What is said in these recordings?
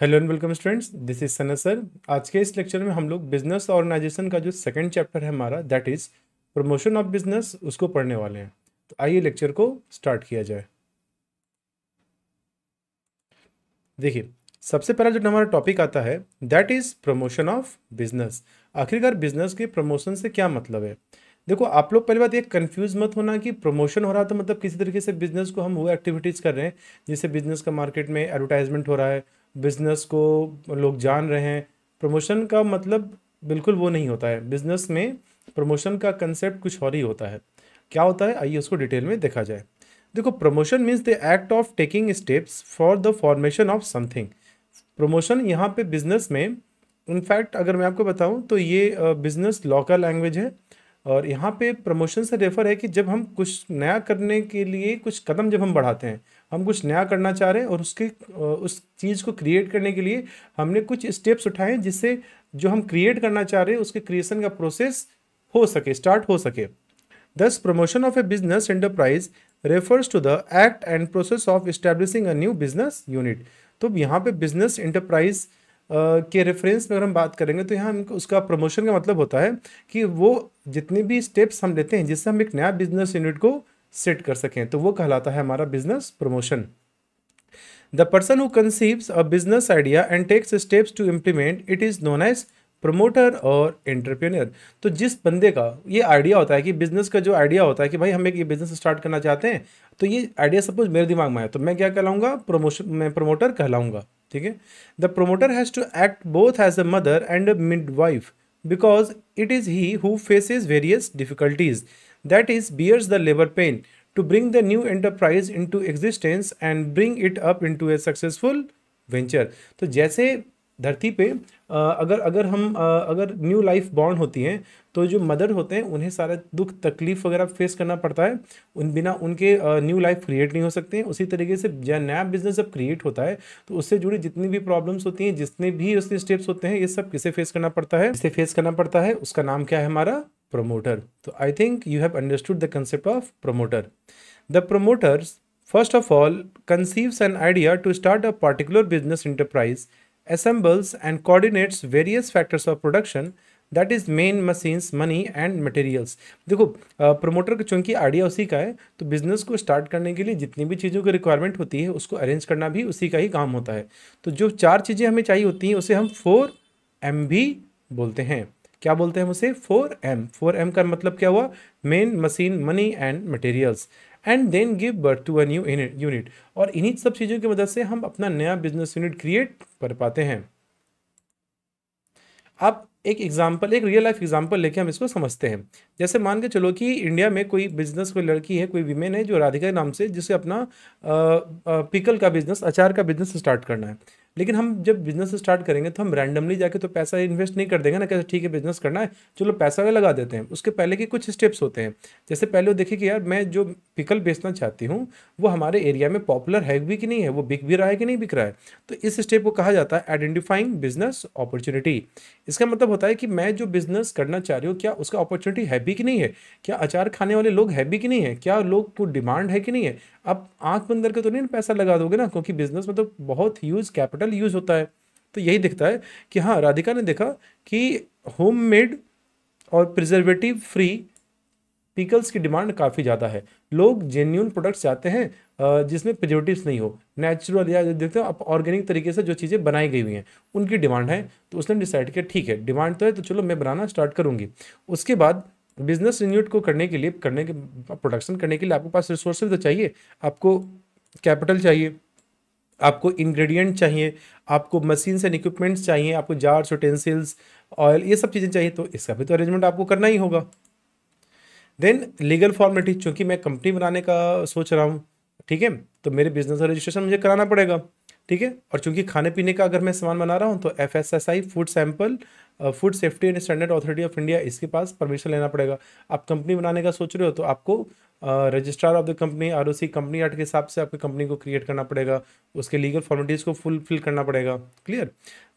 Hello and welcome students this is Sana sir आज के इस लेक्चर में हम लोग बिजनेस ऑर्गेनाइजेशन का जो सेकंड चैप्टर है हमारा that is promotion of business उसको पढ़ने वाले हैं तो आइए लेक्चर को स्टार्ट किया जाए देखिए सबसे पहला जो हमारा टॉपिक आता है that is promotion of business आखिरकार बिजनेस के प्रमोशन से क्या मतलब है देखो आप लोग पहली बात ये कंफ्यूज मत होना कि प्रमोशन हो रहा तो मतलब किसी तरीके से बिजनेस को हम वो एक्टिविटीज़ कर रहे हैं जैसे बिजनेस का मार्केट में एडवर्टाइजमेंट हो रहा है बिज़नेस को लोग जान रहे हैं प्रमोशन का मतलब बिल्कुल वो नहीं होता है बिज़नेस में प्रमोशन का कंसेप्ट कुछ और ही होता है क्या होता है आइए उसको डिटेल में देखा जाए देखो promotion means the act of taking steps for the formation of something promotion यहाँ पे बिजनेस में इनफैक्ट अगर मैं आपको बताऊँ तो ये बिजनेस लॉ का लैंग्वेज है और यहाँ पे प्रमोशन से रेफर है कि जब हम कुछ नया करने के लिए कुछ कदम जब हम बढ़ाते हैं हम कुछ नया करना चाह रहे हैं और उसके उस चीज़ को क्रिएट करने के लिए हमने कुछ स्टेप्स उठाए जिससे जो हम क्रिएट करना चाह रहे हैं उसके क्रिएशन का प्रोसेस हो सके स्टार्ट हो सके thus promotion of a business enterprise refers to the act and process of establishing a new business unit तो यहाँ पे बिजनेस एंटरप्राइज के रेफरेंस में अगर हम बात करेंगे तो यहाँ उसका प्रमोशन का मतलब होता है कि वो जितने भी स्टेप्स हम लेते हैं जिससे हम एक नया बिजनेस यूनिट को सेट कर सकें तो वो कहलाता है हमारा business promotion the person who conceives a business idea and takes steps to implement it is known as promoter और एंटरप्रेन्योर तो जिस बंदे का ये आइडिया होता है कि बिजनेस का जो आइडिया होता है कि भाई हम एक ये बिजनेस स्टार्ट करना चाहते हैं तो ये आइडिया सपोज मेरे दिमाग में आया तो मैं क्या कहलाऊंगा प्रमोशन मैं प्रमोटर कहलाऊंगा ठीक है the promoter has to act both as a mother and a midwife because it is he who faces various difficulties that is bears the labor pain to bring the new enterprise into existence and bring it up into a successful venture तो जैसे धरती पे अगर अगर हम अगर new life born होती हैं तो जो मदर होते हैं उन्हें सारा दुख तकलीफ वगैरह फेस करना पड़ता है उन बिना उनके न्यू लाइफ क्रिएट नहीं हो सकते हैं उसी तरीके से जब नया बिजनेस जब क्रिएट होता है तो उससे जुड़ी जितनी भी प्रॉब्लम्स होती हैं जितने भी उसके स्टेप्स होते हैं ये सब किसे फेस करना पड़ता है किसे फेस करना पड़ता है उसका नाम क्या है हमारा promoter so i think you have understood the concept of promoter the promoters first of all conceives an idea to start a particular business enterprise assembles and coordinates various factors of production that is men machines money and materials देखो promoter का चूँकि idea उसी का है तो business को start करने के लिए जितनी भी चीज़ों की रिक्वायरमेंट होती है उसको अरेंज करना भी उसी का ही काम होता है तो जो चार चीज़ें हमें चाहिए होती हैं उसे हम फोर एम बोलते हैं क्या बोलते हैं उसे फोर एम फोर एम का मतलब क्या हुआ men machine money and materials and then give birth to a new unit और इन्हीं सब चीज़ों की मदद से हम अपना नया बिजनेस यूनिट क्रिएट कर पाते हैं अब एक एग्जाम्पल एक रियल लाइफ एग्जाम्पल लेके हम इसको समझते हैं जैसे मान के चलो कि इंडिया में कोई बिजनेस कोई लड़की है कोई वीमेन है जो राधिका के नाम से जिसे अपना आ, आ, पिकल का बिजनेस अचार का बिजनेस स्टार्ट करना है लेकिन हम जब बिजनेस स्टार्ट करेंगे तो हम रैंडमली जाके तो पैसा इन्वेस्ट नहीं कर देंगे ना कैसे ठीक है बिजनेस करना है चलो पैसा भी लगा देते हैं उसके पहले के कुछ स्टेप्स होते हैं जैसे पहले वो देखिए कि यार मैं जो पिकल बेचना चाहती हूँ वो हमारे एरिया में पॉपुलर है भी कि नहीं है वो बिक भी रहा है कि नहीं बिक रहा है तो इस स्टेप को कहा जाता है आइडेंटिफाइंग बिजनेस अपॉर्चुनिटी इसका मतलब होता है कि मैं जो बिजनेस करना चाह रही हूँ क्या उसका अपॉर्चुनिटी है भी कि नहीं है क्या अचार खाने वाले लोग है भी कि नहीं है क्या लोग को डिमांड है कि नहीं है अब आंख बंद करके तो नहीं पैसा लगा दोगे ना क्योंकि बिजनेस में तो बहुत यूज कैपिटल यूज होता है तो यही दिखता है कि हाँ राधिका ने देखा कि होम मेड और प्रिजर्वेटिव फ्री पीकल्स की डिमांड काफ़ी ज़्यादा है लोग जेन्यून प्रोडक्ट्स चाहते हैं जिसमें प्रिजर्वेटिव नहीं हो नेचुरल या देखते हो आप ऑर्गेनिक तरीके से जो चीज़ें बनाई गई हुई हैं उनकी डिमांड है तो उसने डिसाइड किया ठीक है डिमांड तो है तो चलो मैं बनाना स्टार्ट करूँगी उसके बाद बिजनेस यूनिट को करने के लिए करने के प्रोडक्शन करने के लिए आपके पास रिसोर्स तो चाहिए आपको कैपिटल चाहिए आपको इंग्रेडिएंट चाहिए आपको मशीन्स एंड इक्विपमेंट्स चाहिए आपको जार्स यूटेंसिल्स ऑयल ये सब चीज़ें चाहिए तो इसका भी तो अरेंजमेंट आपको करना ही होगा देन लीगल फॉर्मेलिटी चूँकि मैं कंपनी बनाने का सोच रहा हूँ ठीक है तो मेरे बिजनेस का रजिस्ट्रेशन मुझे कराना पड़ेगा ठीक है और चूंकि खाने पीने का अगर मैं सामान बना रहा हूँ तो F S S I food sample food safety and standard authority of India इसके पास परमिशन लेना पड़ेगा आप कंपनी बनाने का सोच रहे हो तो आपको registrar of the company or company act के हिसाब से आपकी कंपनी को क्रिएट करना पड़ेगा उसके लीगल फॉर्मेलिटीज़ को फुलफिल करना पड़ेगा क्लियर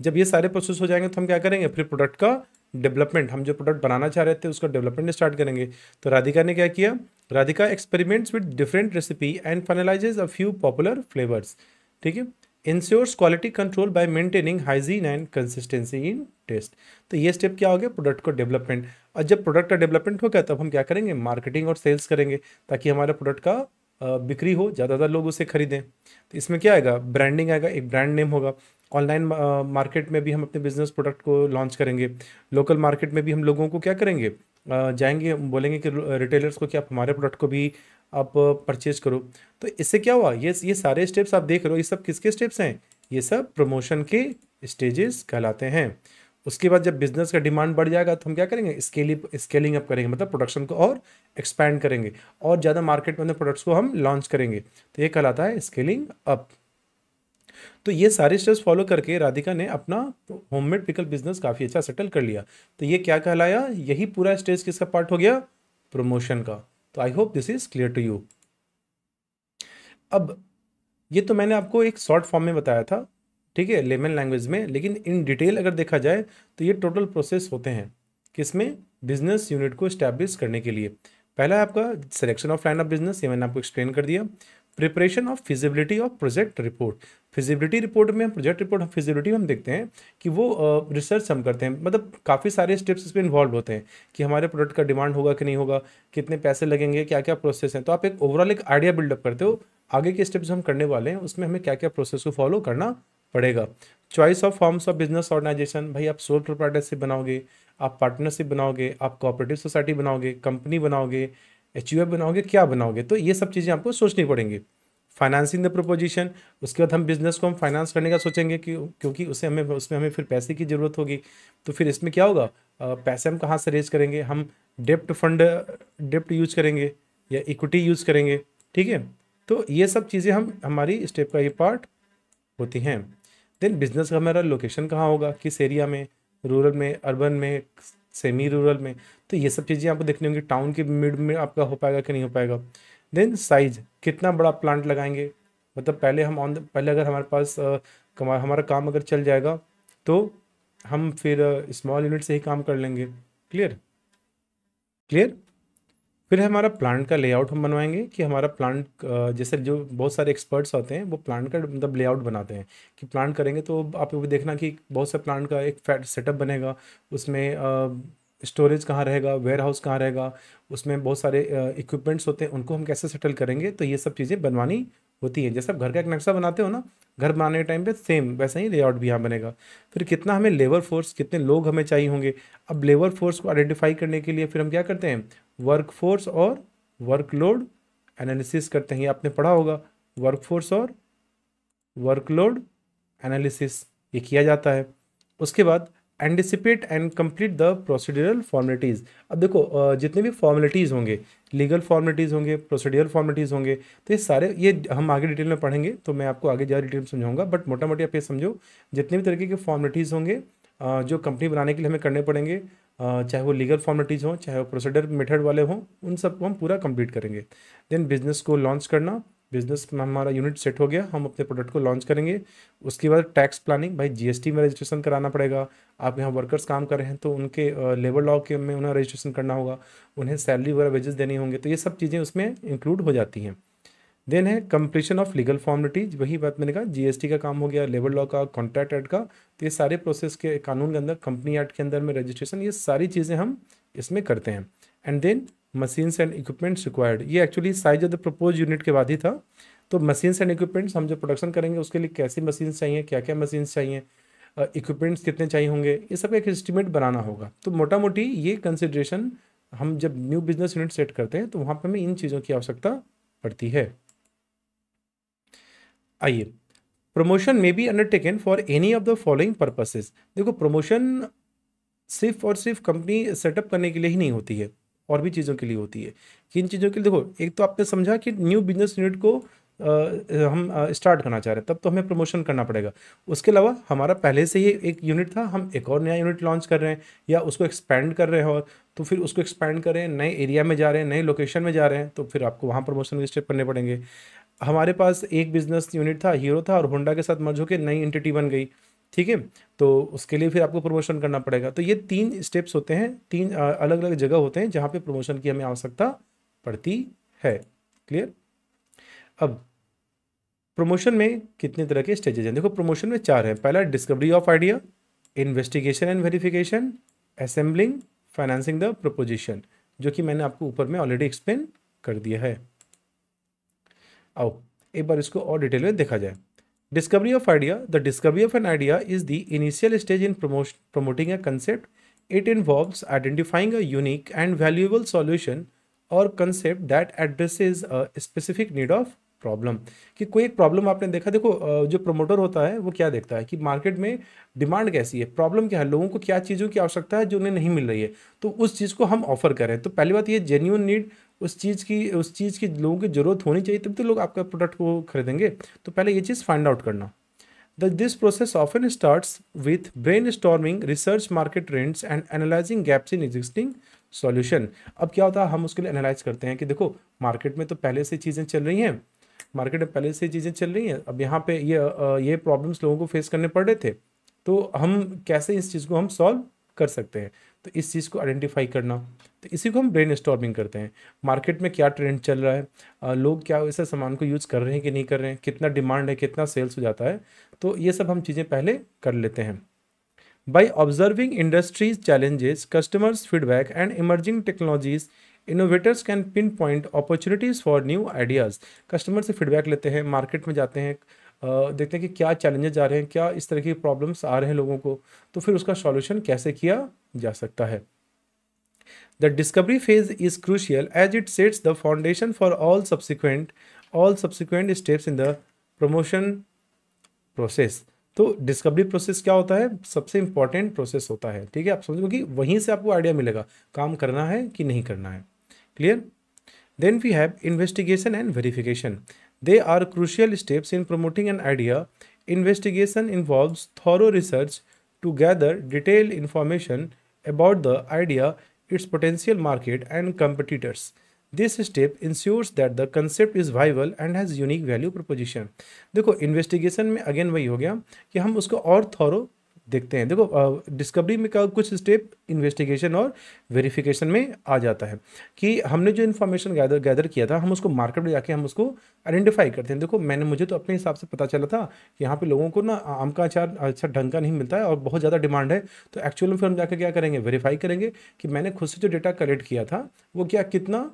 जब ये सारे प्रोसेस हो जाएंगे तो हम क्या करेंगे फिर प्रोडक्ट का डेवलपमेंट हम जो प्रोडक्ट बनाना चाह रहे थे उसका डेवलपमेंट स्टार्ट करेंगे तो राधिका ने क्या किया Radhika experiments with different recipe and finalises a few popular flavours ठीक है ensures quality control by maintaining hygiene and consistency in taste तो ये स्टेप क्या हो गया प्रोडक्ट का डेवलपमेंट और जब प्रोडक्ट का डेवलपमेंट हो गया तब हम क्या करेंगे मार्केटिंग और सेल्स करेंगे ताकि हमारा प्रोडक्ट का बिक्री हो ज़्यादातर लोग उसे खरीदें तो इसमें क्या आएगा ब्रांडिंग आएगा एक ब्रांड नेम होगा ऑनलाइन मार्केट में भी हम अपने बिजनेस प्रोडक्ट को लॉन्च करेंगे लोकल मार्केट में भी हम लोगों को क्या करेंगे जाएंगे बोलेंगे कि रिटेलर्स को कि आप हमारे प्रोडक्ट को भी आप परचेज करो तो इससे क्या हुआ ये ये सारे स्टेप्स आप देख रहे हो ये सब किसके स्टेप्स हैं ये सब प्रमोशन के स्टेजेस कहलाते हैं उसके बाद जब बिजनेस का डिमांड बढ़ जाएगा तो हम क्या करेंगे स्केलिंग स्केलिंग अप करेंगे मतलब प्रोडक्शन को और एक्सपैंड करेंगे और ज़्यादा मार्केट में प्रोडक्ट्स को हम लॉन्च करेंगे तो ये कहलाता है स्केलिंग अप तो ये सारे स्टेप्स फॉलो करके राधिका ने अपना होममेड पिकल बिजनेस काफ़ी अच्छा सेटल कर लिया तो ये क्या कहलाया यही पूरा स्टेज किसका पार्ट हो गया प्रमोशन का तो I hope this is clear to you अब ये तो मैंने आपको एक शॉर्ट फॉर्म में बताया था ठीक है लेमन लैंग्वेज में लेकिन इन डिटेल अगर देखा जाए तो ये टोटल प्रोसेस होते हैं किसमें बिजनेस यूनिट को स्टैब्लिश करने के लिए पहला आपका selection of line of business ये मैंने आपको एक्सप्लेन कर दिया preparation of feasibility of project report feasibility report में प्रोजेक्ट रिपोर्ट ऑफ फिजिबिलिटी में हम देखते हैं कि वो रिसर्च हम करते हैं मतलब काफ़ी सारे स्टेप्स इसमें इन्वॉल्व होते हैं कि हमारे प्रोडक्ट का डिमांड होगा कि नहीं होगा कितने पैसे लगेंगे क्या क्या प्रोसेस हैं तो आप एक ओवरऑल एक आइडिया बिल्डअप करते हो आगे के स्टेप्स हम करने वाले हैं उसमें हमें क्या क्या प्रोसेस को फॉलो करना पड़ेगा choice of forms of business organisation भाई आप सोल प्रोप्राइटरशिप बनाओगे आप पार्टनरशिप बनाओगे आप कोऑपरेटिव सोसाइटी बनाओगे कंपनी बनाओगे अचीवर बनाओगे क्या बनाओगे तो ये सब चीज़ें आपको सोचनी पड़ेंगी फाइनेंसिंग द प्रपोजिशन उसके बाद हम बिजनेस को हम फाइनेंस करने का सोचेंगे कि क्योंकि उसे हमें उसमें हमें फिर पैसे की ज़रूरत होगी तो फिर इसमें क्या होगा पैसे हम कहाँ से रेज करेंगे हम डेप्ट फंड डेप्ट यूज करेंगे या इक्विटी यूज करेंगे ठीक है तो ये सब चीज़ें हम हमारी स्टेप का ये पार्ट होती हैं देन बिजनेस का हमारा लोकेशन कहाँ होगा किस एरिया में रूरल में अर्बन में सेमी रूरल में तो ये सब चीज़ें आपको देखनी होंगी टाउन के मिड में आपका हो पाएगा कि नहीं हो पाएगा देन साइज कितना बड़ा प्लांट लगाएंगे मतलब पहले हम ऑन पहले अगर हमारे पास हमारा काम अगर चल जाएगा तो हम फिर स्मॉल यूनिट से ही काम कर लेंगे क्लियर क्लियर फिर हमारा प्लांट का लेआउट हम बनवाएंगे कि हमारा प्लांट जैसे जो बहुत सारे एक्सपर्ट्स होते हैं वो प्लांट का मतलब लेआउट बनाते हैं कि प्लांट करेंगे तो आप वो देखना कि बहुत सारे प्लांट का एक फैट सेटअप बनेगा उसमें स्टोरेज कहाँ रहेगा वेयर हाउस कहाँ रहेगा उसमें बहुत सारे इक्विपमेंट्स होते हैं उनको हम कैसे सेटल करेंगे तो ये सब चीज़ें बनवानी होती हैं जैसे आप घर का एक नक्शा बनाते हो ना घर बनाने के टाइम पे सेम वैसा ही लेआउट भी यहाँ बनेगा फिर कितना हमें लेबर फोर्स कितने लोग हमें चाहिए होंगे अब लेबर फोर्स को आइडेंटिफाई करने के लिए फिर हम क्या करते हैं वर्क फोर्स और वर्कलोड एनालिसिस करते हैं ये आपने पढ़ा होगा वर्क फोर्स और वर्कलोड एनालिसिस ये किया जाता है उसके बाद anticipate and complete the procedural formalities अब देखो जितने भी फॉर्मेलिटीज़ होंगे लीगल फॉर्मेलिटीज़ होंगे प्रोसीडियल फॉर्मेलिटीज़ होंगे तो ये सारे ये हम आगे डिटेल में पढ़ेंगे तो मैं आपको आगे ज़्यादा डिटेल में समझाऊंगा बट मोटा मोटी आप ये समझो जितने भी तरीके के फॉर्मेलिटीज़ होंगे जो कंपनी बनाने के लिए हमें करने पड़ेंगे चाहे वो लीगल फॉर्मेलिटीज़ हों चाहे वो प्रोसीडर मेथड वाले हों उन सबको हम पूरा कंप्लीट करेंगे देन बिजनेस को लॉन्च करना बिजनेस में हमारा यूनिट सेट हो गया हम अपने प्रोडक्ट को लॉन्च करेंगे उसके बाद टैक्स प्लानिंग भाई जीएसटी में रजिस्ट्रेशन कराना पड़ेगा आप यहाँ वर्कर्स काम कर रहे हैं तो उनके लेबर लॉ के में उन्हें रजिस्ट्रेशन करना होगा उन्हें सैलरी वगैरह वेजेस देने होंगे तो ये सब चीज़ें उसमें इंक्लूड हो जाती हैं देन है कंप्लीशन ऑफ लीगल फॉर्मलिटीज वही बात मैंने कहा जीएसटी का काम हो गया लेबर लॉ का कॉन्ट्रैक्ट एड का तो ये सारे प्रोसेस के कानून के अंदर कंपनी एक्ट के अंदर में रजिस्ट्रेशन ये सारी चीज़ें हम इसमें करते हैं and then machines and equipments required ये actually size of the propose unit के बाद ही था तो मशीन्स एंड इक्विपमेंट्स हम जो प्रोडक्शन करेंगे उसके लिए कैसी मशीन्स चाहिए क्या क्या मशीन्स चाहिए इक्विपमेंट्स uh, कितने चाहिए होंगे ये सब एक एस्टिमेट बनाना होगा तो मोटा मोटी ये कंसिड्रेशन हम जब न्यू बिजनेस यूनिट सेट करते हैं तो वहाँ पर हमें इन चीज़ों की आवश्यकता पड़ती है आइए प्रमोशन में be undertaken for any of the following purposes देखो प्रमोशन सिर्फ और सिर्फ कंपनी सेटअप करने के लिए ही नहीं होती है और भी चीज़ों के लिए होती है किन चीज़ों के लिए देखो एक तो आपने समझा कि न्यू बिजनेस यूनिट को आ, हम स्टार्ट करना चाह रहे हैं तब तो हमें प्रमोशन करना पड़ेगा उसके अलावा हमारा पहले से ही एक यूनिट था हम एक और नया यूनिट लॉन्च कर रहे हैं या उसको एक्सपेंड कर रहे हैं और तो फिर उसको एक्सपेंड कर रहे हैं नए एरिया में जा रहे हैं नए लोकेशन में जा रहे हैं तो फिर आपको वहाँ प्रमोशन के स्टेप करने पड़ेंगे हमारे पास एक बिजनेस यूनिट था हीरो था और होंडा के साथ मर्ज होकर नई एंटिटी बन गई ठीक है तो उसके लिए फिर आपको प्रमोशन करना पड़ेगा तो ये तीन स्टेप्स होते हैं तीन अलग अलग जगह होते हैं जहाँ पे प्रमोशन की हमें आवश्यकता पड़ती है क्लियर अब प्रमोशन में कितने तरह के स्टेजेज हैं देखो प्रमोशन में चार हैं पहला discovery of idea investigation and verification assembling financing the proposition जो कि मैंने आपको ऊपर में ऑलरेडी एक्सप्लेन कर दिया है आओ एक बार इसको और डिटेल में देखा जाए Discovery of idea. The discovery of an idea is the initial stage in promotion, promoting a concept. It involves identifying a unique and valuable solution और concept that a specific need of problem कि कोई एक problem आपने देखा देखो जो promoter होता है वो क्या देखता है कि मार्केट में डिमांड कैसी है प्रॉब्लम क्या है लोगों को क्या चीज़ों की आवश्यकता है जो उन्हें नहीं मिल रही है तो उस चीज़ को हम ऑफर करें तो पहली बात ये जेन्यून नीड उस चीज़ की उस चीज़ की लोगों की ज़रूरत होनी चाहिए तब तो लोग आपका प्रोडक्ट को खरीदेंगे तो पहले ये चीज़ फाइंड आउट करना the this process often starts with brainstorming research market trends and analysing gaps in existing solution अब क्या होता है हम उसके लिए एनालाइज करते हैं कि देखो मार्केट में तो पहले से चीज़ें चल रही हैं मार्केट में पहले से चीज़ें चल रही हैं अब यहाँ पे ये ये प्रॉब्लम्स लोगों को फेस करने पड़ रहे थे तो हम कैसे इस चीज़ को हम सॉल्व कर सकते हैं तो इस चीज़ को आइडेंटिफाई करना तो इसी को हम ब्रेन स्टॉर्मिंग करते हैं मार्केट में क्या ट्रेंड चल रहा है लोग क्या ऐसे सामान को यूज़ कर रहे हैं कि नहीं कर रहे हैं कितना डिमांड है कितना सेल्स हो जाता है तो ये सब हम चीज़ें पहले कर लेते हैं by observing industries challenges customers feedback and emerging technologies innovators can pinpoint opportunities for new ideas customer से फीडबैक लेते हैं मार्केट में जाते हैं देखते हैं कि क्या चैलेंजेज आ रहे हैं क्या इस तरह की प्रॉब्लम्स आ रहे हैं लोगों को तो फिर उसका सॉल्यूशन कैसे किया जा सकता है the discovery phase is crucial as it sets the foundation for all subsequent all subsequent steps in the promotion process तो डिस्कवरी प्रोसेस क्या होता है सबसे इंपॉर्टेंट प्रोसेस होता है ठीक है आप समझो कि वहीं से आपको आइडिया मिलेगा काम करना है कि नहीं करना है clear then we have investigation and verification They are crucial steps in promoting an idea. Investigation involves thorough research to gather detailed information about the idea, its potential market, and competitors. This step ensures that the concept is viable and has unique value proposition देखो investigation में again वही हो गया कि हम उसको और thorough देखते हैं देखो डिस्कवरी में का कुछ स्टेप इन्वेस्टिगेशन और वेरिफिकेशन में आ जाता है कि हमने जो इन्फॉर्मेशन गैदर गैदर किया था हम उसको मार्केट में जाके हम उसको आइडेंटिफाई करते हैं देखो मैंने मुझे तो अपने हिसाब से पता चला था कि यहाँ पे लोगों को ना आम का अचार अच्छा ढंग का नहीं मिलता है और बहुत ज़्यादा डिमांड है तो एक्चुअल में फिर हम जाकर क्या करेंगे वेरीफाई करेंगे कि मैंने खुद से जो डेटा कलेक्ट किया था वो क्या कितना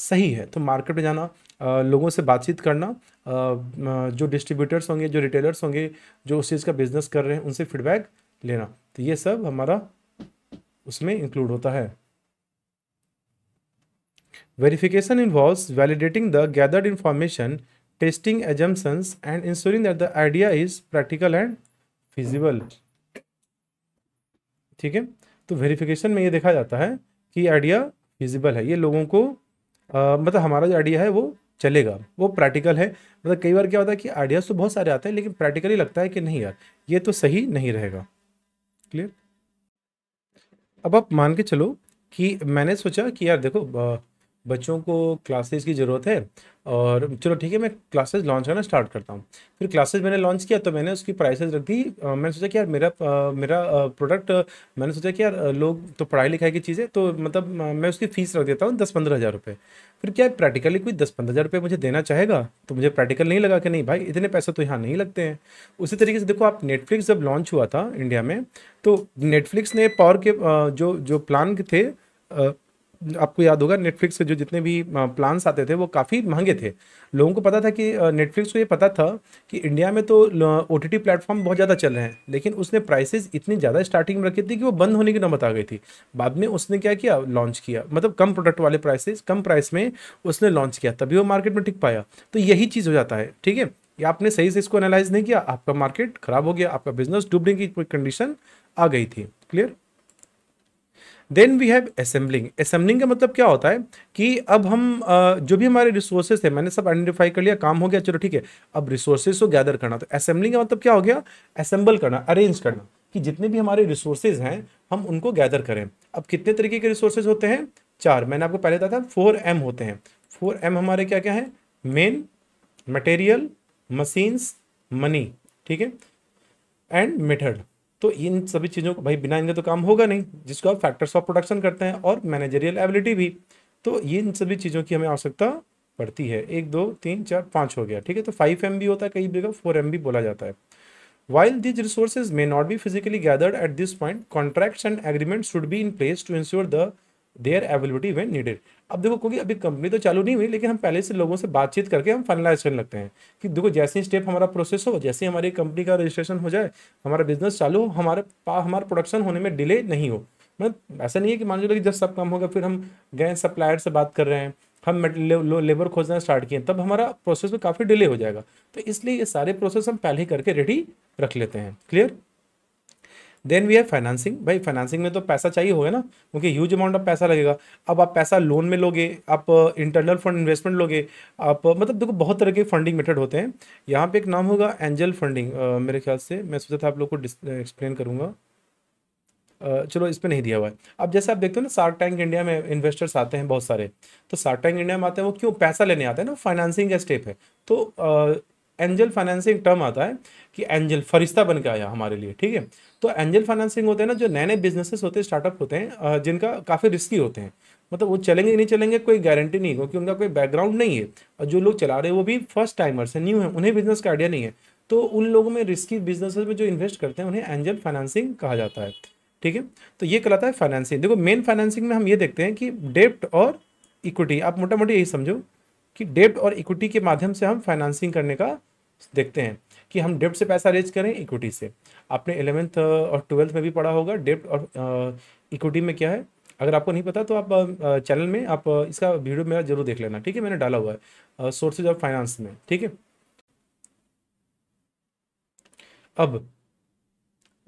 सही है तो मार्केट में जाना लोगों से बातचीत करना जो डिस्ट्रीब्यूटर्स होंगे जो रिटेलर्स होंगे जो उस चीज़ का बिजनेस कर रहे हैं उनसे फीडबैक लेना तो ये सब हमारा उसमें इंक्लूड होता है verification involve validating the gathered information testing assumptions, and ensuring that the idea is practical and feasible ठीक है तो वेरिफिकेशन में ये देखा जाता है कि आइडिया फिजिबल है ये लोगों को आ, मतलब हमारा जो आइडिया है वो चलेगा वो प्रैक्टिकल है मतलब कई बार क्या होता है कि आइडियाज़ तो बहुत सारे आते हैं लेकिन प्रैक्टिकली लगता है कि नहीं यार ये तो सही नहीं रहेगा क्लियर अब आप मान के चलो कि मैंने सोचा कि यार देखो बच्चों को क्लासेस की ज़रूरत है और चलो ठीक है मैं क्लासेस लॉन्च करना स्टार्ट करता हूँ फिर क्लासेस मैंने लॉन्च किया तो मैंने उसकी प्राइसेस रख दी मैंने सोचा कि यार मेरा मेरा प्रोडक्ट मैंने सोचा कि यार लोग तो पढ़ाई लिखाई की चीज़ें तो मतलब मैं उसकी फ़ीस रख देता हूँ दस पंद्रह हज़ार रुपये फिर क्या प्रैक्टिकली कोई दस पंद्रह हज़ार रुपये मुझे देना चाहेगा तो मुझे प्रैक्टिकल नहीं लगा कि नहीं भाई इतने पैसे तो यहाँ नहीं लगते हैं उसी तरीके से देखो आप नेटफ्लिक्स जब लॉन्च हुआ था इंडिया में तो नेटफ्लिक्स ने पावर के जो जो प्लान थे आपको याद होगा नेटफ्लिक्स के जो जितने भी प्लान्स आते थे वो काफ़ी महंगे थे लोगों को पता था कि नेटफ्लिक्स को ये पता था कि इंडिया में तो ओ टी प्लेटफॉर्म बहुत ज़्यादा चल रहे हैं लेकिन उसने प्राइसेस इतनी ज़्यादा स्टार्टिंग में रखी थी कि वो बंद होने की नौबत आ गई थी बाद में उसने क्या किया लॉन्च किया मतलब कम प्रोडक्ट वाले प्राइसेस कम प्राइस में उसने लॉन्च किया तभी वो मार्केट में टिक पाया तो यही चीज़ हो जाता है ठीक है या आपने सही से इसको एनालाइज नहीं किया आपका मार्केट खराब हो गया आपका बिजनेस डूबने की कोई कंडीशन आ गई थी clear then we have assembling assembling का मतलब क्या होता है कि अब हम जो भी हमारे रिसोर्सेज है मैंने सब आइडेंटिफाई कर लिया काम हो गया चलो ठीक है अब रिसोर्सेज को गैदर करना तो असेंबलिंग का मतलब क्या हो गया असेंबल करना अरेंज करना कि जितने भी हमारे रिसोर्सेज हैं हम उनको गैदर करें अब कितने तरीके के रिसोर्सेज होते हैं चार मैंने आपको पहले बताया था फोर एम होते हैं फोर एम हमारे क्या क्या है मेन मटेरियल मशीन्स मनी ठीक है एंड मेथड तो इन सभी चीज़ों को भाई बिना इनके तो काम होगा नहीं जिसको आप फैक्टर्स ऑफ प्रोडक्शन करते हैं और मैनेजरियल एबिलिटी भी तो ये इन सभी चीज़ों की हमें आवश्यकता पड़ती है एक दो तीन चार पाँच हो गया ठीक है तो फाइव एम होता है कई जगह फोर एम बोला जाता है while these resources may not be physically gathered at this point contracts and agreement should be in place to ensure the their availability when needed अब देखो क्योंकि अभी कंपनी तो चालू नहीं हुई लेकिन हम पहले से लोगों से बातचीत करके हम फाइनलाइज करने लगते हैं कि देखो जैसे ही स्टेप हमारा प्रोसेस हो जैसे ही हमारी कंपनी का रजिस्ट्रेशन हो जाए हमारा बिजनेस चालू हो हमारे पास हमारा प्रोडक्शन होने में डिले नहीं हो मतलब ऐसा नहीं है कि मान लो कि जब सब कम होगा फिर हम गए सप्लायर से बात कर रहे हैं हम लेबर खोजना स्टार्ट किए तब हमारा प्रोसेस में काफ़ी डिले हो जाएगा तो इसलिए ये सारे प्रोसेस हम पहले ही करके रेडी रख लेते हैं clear then we have financing भाई फाइनेंसिंग में तो पैसा चाहिए होगा ना क्योंकि ह्यूज अमाउंट ऑफ पैसा लगेगा अब आप पैसा लोन में लोगे आप इंटरनल फंड इन्वेस्टमेंट लोगे आप uh, मतलब देखो बहुत तरह के फंडिंग मेथड होते हैं यहाँ पे एक नाम होगा एंजल फंडिंग uh, मेरे ख्याल से मैं सोचा था आप लोग को एक्सप्लेन uh, करूँगा चलो इस पर नहीं दिया हुआ है अब जैसे आप देखते हो ना सार्क टैंक इंडिया में इन्वेस्टर्स आते हैं बहुत सारे तो सार्क टैंक इंडिया में आते हैं वो क्यों पैसा लेने आते हैं ना फाइनेंसिंग का स्टेप है तो एंजल फाइनेंसिंग टर्म आता है कि एंजल फरिश्ता बन के आया हमारे लिए ठीक है तो एंजल फाइनेंसिंग होते हैं ना जो नए नए बिजनेसेस होते हैं स्टार्टअप होते हैं जिनका काफ़ी रिस्की होते हैं मतलब वो चलेंगे नहीं चलेंगे कोई गारंटी नहीं क्योंकि उनका कोई बैकग्राउंड नहीं है और जो लोग चला रहे हैं वो भी फर्स्ट टाइमर्स हैं न्यू हैं उन्हें बिजनेस का आइडिया नहीं है तो उन लोगों में रिस्की बिजनेस में जो इन्वेस्ट करते हैं उन्हें एंजल फाइनेंसिंग कहा जाता है ठीक है तो ये कहलाता है फाइनेंसिंग देखो मेन फाइनेंसिंग में हम ये देखते हैं कि डेप्ट और इक्विटी आप मोटा मोटी यही समझो कि डेप्ट और इक्विटी के माध्यम से हम फाइनेंसिंग करने का देखते हैं कि हम डेप्ट से पैसा रेज करें इक्विटी से आपने एलेवेंथ uh, और ट्वेल्थ में भी पढ़ा होगा डेप्ट और इक्विटी uh, में क्या है अगर आपको नहीं पता तो आप चैनल uh, में आप इसका वीडियो मेरा जरूर देख लेना ठीक है मैंने डाला हुआ है सोर्सेज ऑफ फाइनेंस में ठीक है अब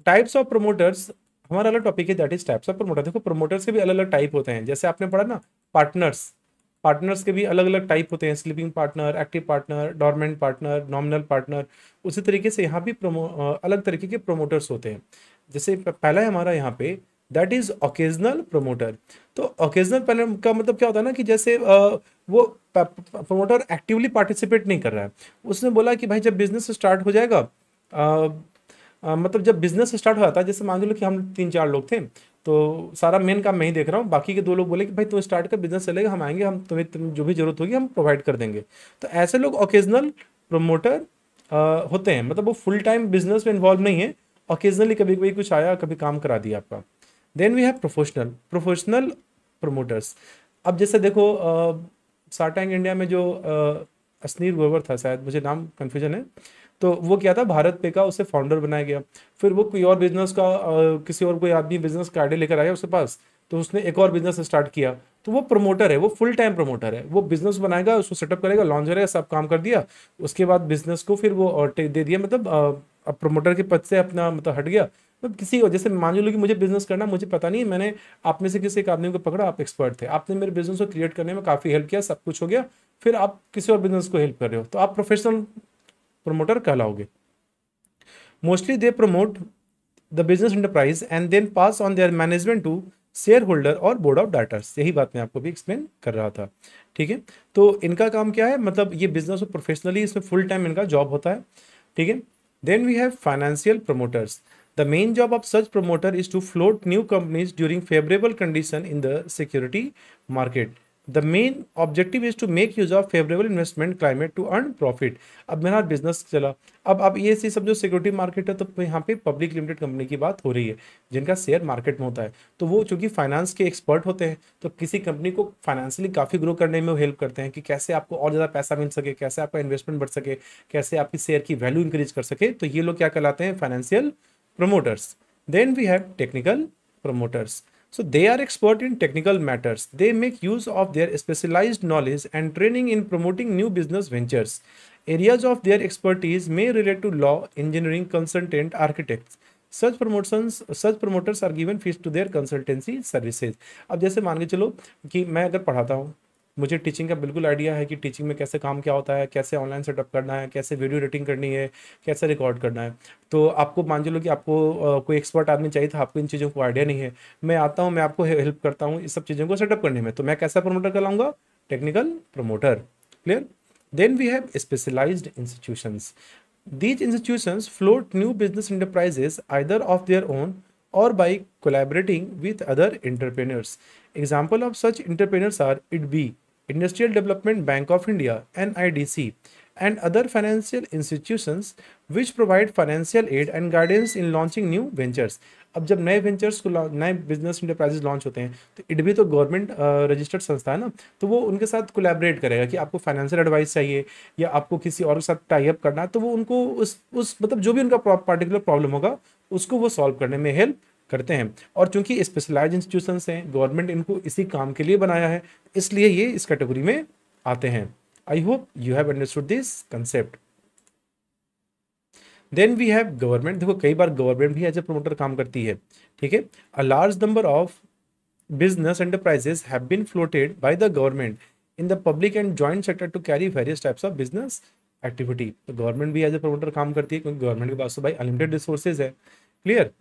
टाइप्स ऑफ प्रमोटर्स हमारा अलग टॉपिक है that is types of promoter देखो प्रमोटर्स के भी अलग अलग टाइप होते हैं जैसे आपने पढ़ा ना पार्टनर्स पार्टनर्स के भी अलग अलग टाइप होते हैं sleeping partner active partner dormant partner nominal partner उसी तरीके से यहाँ भी प्रोमो अलग तरीके के प्रोमोटर्स होते हैं जैसे पहला है हमारा यहाँ पे दैट इज ओकेजनल प्रोमोटर तो ओकेजनल पहले का मतलब क्या होता है ना कि जैसे वो प्रोमोटर एक्टिवली पार्टिसिपेट नहीं कर रहा है उसने बोला कि भाई जब बिजनेस स्टार्ट हो जाएगा आ, आ, मतलब जब बिजनेस स्टार्ट हो जाता है जैसे मान लो कि हम तीन चार लोग थे तो सारा मेन काम मैं ही देख रहा हूँ बाकी के दो लोग बोले कि भाई तुम स्टार्ट कर बिजनेस चलेगा हम आएंगे हम तुम्हें जो भी जरूरत होगी हम प्रोवाइड कर देंगे तो ऐसे लोग ओकेजनल प्रोमोटर होते हैं मतलब वो फुल टाइम बिजनेस में इन्वॉल्व नहीं है ओकेजनली कभी कभी कुछ आया कभी काम करा दिया आपका then we have professional professional promoters अब जैसे देखो सार्टैंग इंडिया में जो असनीर गोवर था शायद मुझे नाम कन्फ्यूजन है तो वो क्या था भारत पे का उसे फाउंडर बनाया गया फिर वो कोई और बिजनेस का किसी और कोई आदमी बिजनेस का आइडिया लेकर आया उसके पास तो उसने एक और बिजनेस स्टार्ट किया तो वो प्रमोटर है वो फुल टाइम प्रमोटर है वो बिजनेस बनाएगा उसको सेटअप करेगा लॉन्च करेगा सब काम कर दिया उसके बाद बिजनेस को फिर वो दे दिया मतलब अब प्रमोटर के पद से अपना मतलब हट गया मतलब किसी जैसे मान लो कि मुझे बिजनेस करना मुझे पता नहीं मैंने आप में से किसी एक आदमी को पकड़ा आप एक्सपर्ट थे आपने मेरे बिजनेस को क्रिएट करने में काफ़ी हेल्प किया सब कुछ हो गया फिर आप किसी और बिजनेस को हेल्प कर रहे हो तो आप प्रोफेशनल प्रमोटर कहलाओगे mostly they promote the business enterprise and then pass on their management to shareholder और बोर्ड ऑफ डायरेक्टर्स यही बात मैं आपको भी एक्सप्लेन कर रहा था ठीक है तो इनका काम क्या है मतलब ये बिजनेस प्रोफेशनली इसमें फुल टाइम इनका जॉब होता है ठीक है then we have financial promoters the main job of such promoter is to float new companies during favourable condition in the security market the main objective is to make use of favourable investment climate to earn profit अब मेरा business चला अब अब ये सी सब जो security market है तो यहाँ पे पब्लिक लिमिटेड कंपनी की बात हो रही है जिनका शेयर मार्केट में होता है तो वो चूंकि फाइनेंस के एक्सपर्ट होते हैं तो किसी कंपनी को फाइनेंशियली काफ़ी ग्रो करने में हेल्प करते हैं कि कैसे आपको और ज़्यादा पैसा मिल सके कैसे आपका इन्वेस्टमेंट बढ़ सके कैसे आपकी शेयर की वैल्यू इंक्रीज कर सके तो ये लोग क्या कहलाते हैं financial promoters then we have technical promoters So they are expert in technical matters. They make use of their specialized knowledge and training in promoting new business ventures. Areas of their expertise may relate to law, engineering, consultant, architects. such promoters are given fees to their consultancy services. Consultancy services अब जैसे मान के चलो कि मैं अगर पढ़ाता हूँ मुझे टीचिंग का बिल्कुल आइडिया है कि टीचिंग में कैसे काम क्या होता है कैसे ऑनलाइन सेटअप करना है कैसे वीडियो एडिटिंग करनी है कैसे रिकॉर्ड करना है तो आपको मान लो कि आपको कोई एक्सपर्ट आदमी चाहिए था आपको इन चीज़ों को आइडिया नहीं है मैं आता हूँ मैं आपको हेल्प करता हूँ इस सब चीज़ों को सेटअप करने में तो मैं कैसा प्रमोटर कहलाऊंगा technical promoter clear then we have specialise institution these institution float new business enterprises either of their own or by collaborating with other entrepreneurs example of such entrepreneurs are it be of India N I D C and other financial institution which provide financial aid and guidance in launching new ventures अब जब नए ventures को नए business enterprises launch होते हैं तो it भी तो गवर्नमेंट रजिस्टर्ड संस्था है ना तो वो उनके साथ कोलैबोरेट करेगा कि आपको फाइनेंशियल एडवाइस चाहिए या आपको किसी और के साथ टाई अप करना तो वो उनको उस उस मतलब जो भी उनका पार्टिकुलर प्रॉब्लम होगा उसको वो सॉल्व करने में हेल्प करते हैं और चूंकि स्पेशलाइज इंस्टीट्यूशन हैं गवर्नमेंट इनको इसी काम के लिए बनाया है इसलिए ये इस कैटेगरी में आते हैं I hope you have understood this concept then we have government देखो कई बार गवर्नमेंट भी एज ए प्रमोटर काम करती है ठीक है a large number of business enterprises have been floated by the government in the public and joint sector to carry various types of business activity तो गवर्नमेंट भी एज ए प्रमोटर काम करती है क्योंकि गवर्नमेंट के पास तो भाई अनलिमिटेड रिसोर्सेज है clear